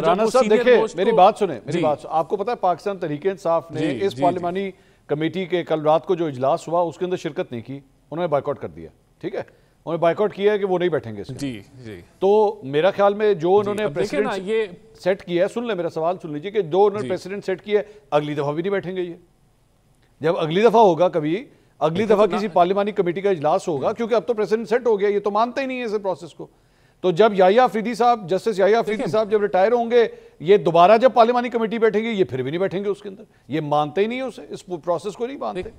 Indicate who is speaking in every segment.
Speaker 1: तो राना साहब देखे मेरी बात सुने मेरी बात सुने,
Speaker 2: आपको पता है पाकिस्तान तरीके इंसाफ ने इस पार्लिमानी कमेटी के कल रात को जो इजलास हुआ उसके अंदर शिरकत नहीं की उन्होंने बाइकआउट कर दिया ठीक है उन्होंने बाइकआउट किया है कि वो नहीं बैठेंगे जी जी तो मेरा ख्याल में जो उन्होंने प्रेसिडेंट ये सेट किया है सुन ले मेरा सवाल सुन लीजिए कि जो उन्होंने प्रेसिडेंट सेट किया है अगली दफा भी नहीं बैठेंगे ये जब अगली दफा होगा कभी अगली दफा तो किसी पार्लिमानी कमेटी का इजलास होगा क्योंकि अब तो प्रेसिडेंट सेट हो गया ये तो मानते ही नहीं है इस प्रोसेस को तो जब याया अफरीदी साहब जस्टिस याया अफरीदी साहब जब रिटायर होंगे ये दोबारा जब पार्लियामानी कमेटी बैठेंगे ये फिर भी नहीं बैठेंगे उसके अंदर ये मानते ही नहीं उसे इस प्रोसेस को नहीं मानते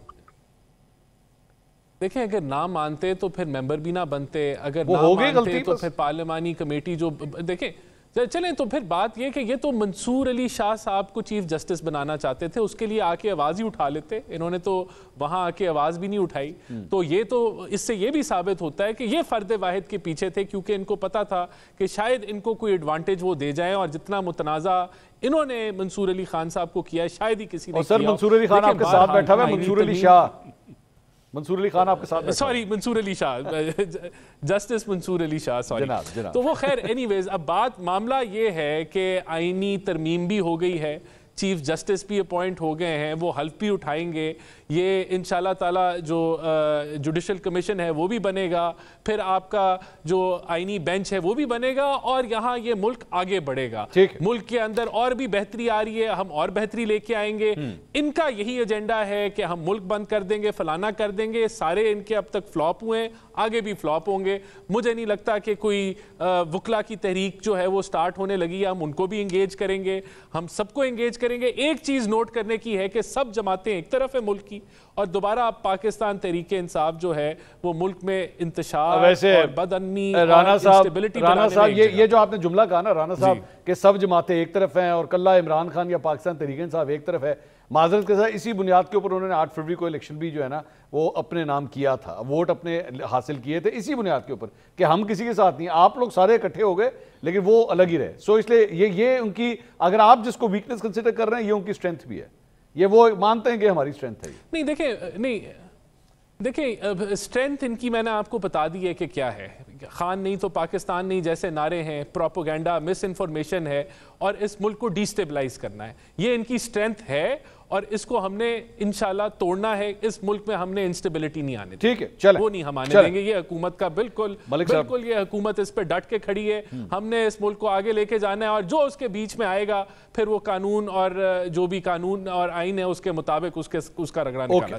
Speaker 2: देखें अगर ना मानते तो फिर मेंबर भी ना
Speaker 1: बनते अगर ना गए गलती तो फिर पार्लियामानी कमेटी जो देखें तो चलें तो फिर बात यह कि ये तो मंसूर अली शाह साहब को चीफ जस्टिस बनाना चाहते थे उसके लिए आके आवाज़ ही उठा लेते इन्होंने तो वहाँ आके आवाज़ भी नहीं उठाई हम्म। तो ये तो इससे ये भी साबित होता है कि ये फ़र्द वाहिद के पीछे थे क्योंकि इनको पता था कि शायद इनको कोई एडवांटेज वो दे जाएँ और जितना मुतनाज़ा इन्होंने मंसूर अली खान साहब को किया शायद ही किसी ने सर मंसूर अली खान आपके साथ बैठा हुआ मंसूर अली तो शाह
Speaker 2: मंसूर अली खान आपके साथ
Speaker 1: sorry Mansoor Ali Shah justice Mansoor Ali Shah sorry तो वो खैर एनीवेज अब बात मामला ये है कि आइनी तरमीम भी हो गई है चीफ जस्टिस भी अपॉइंट हो गए हैं वो हल्फ भी उठाएंगे ये इन ताला जो जुडिशल कमीशन है वो भी बनेगा फिर आपका जो आइनी बेंच है वो भी बनेगा और यहाँ ये मुल्क आगे बढ़ेगा मुल्क के अंदर और भी बेहतरी आ रही है हम और बेहतरी लेके आएंगे हम्म। इनका यही एजेंडा है कि हम मुल्क बंद कर देंगे फलाना कर देंगे सारे इनके अब तक फ्लॉप हुए आगे भी फ्लॉप होंगे मुझे नहीं लगता कि कोई वकला की तहरीक जो है वो स्टार्ट होने लगी हम उनको भी इंगेज करेंगे हम सबको इंगेज करेंगे करेंगे एक चीज नोट करने की है कि सब जमातें एक तरफ है मुल्क की और दोबारा आप पाकिस्तान तरीके इंसाफ जो है वो मुल्क में इंतशार वैसे राना साहब ये
Speaker 2: ये जो आपने जुमला कहा ना राना साहब कि सब जमातें एक तरफ हैं और कल्ला इमरान खान या पाकिस्तान तरीकन साहब एक तरफ है माजरत के साथ इसी बुनियाद के ऊपर उन्होंने आठ फरवरी को इलेक्शन भी जो है ना वो अपने नाम किया था वोट अपने हासिल किए थे इसी बुनियाद के ऊपर कि हम किसी के साथ नहीं आप लोग सारे इकट्ठे हो गए लेकिन वो अलग ही रहे सो इसलिए ये ये उनकी अगर आप जिसको वीकनेस कंसिडर कर रहे हैं ये उनकी स्ट्रेंथ भी है ये वो मानते हैं कि हमारी स्ट्रेंथ है
Speaker 1: नहीं देखें नहीं देखिए स्ट्रेंथ इनकी मैंने आपको बता दी है कि क्या है खान नहीं तो पाकिस्तान नहीं जैसे नारे हैं प्रोपोगेंडा मिस इन्फॉर्मेशन है और इस मुल्क को डिस्टेबलाइज करना है ये इनकी स्ट्रेंथ है और इसको हमने इनशाला तोड़ना है इस मुल्क में हमने इंस्टेबिलिटी नहीं आने ठीक है चले, वो नहीं हम आने देंगे ये हकूमत का बिल्कुल बिल्कुल ये हकूमत इस पर डट के खड़ी है हम्म। हमने इस मुल्क को आगे लेके जाना है और जो उसके बीच में आएगा फिर वो कानून और जो भी कानून और आइन है उसके मुताबिक उसके उसका रगड़ा निकाला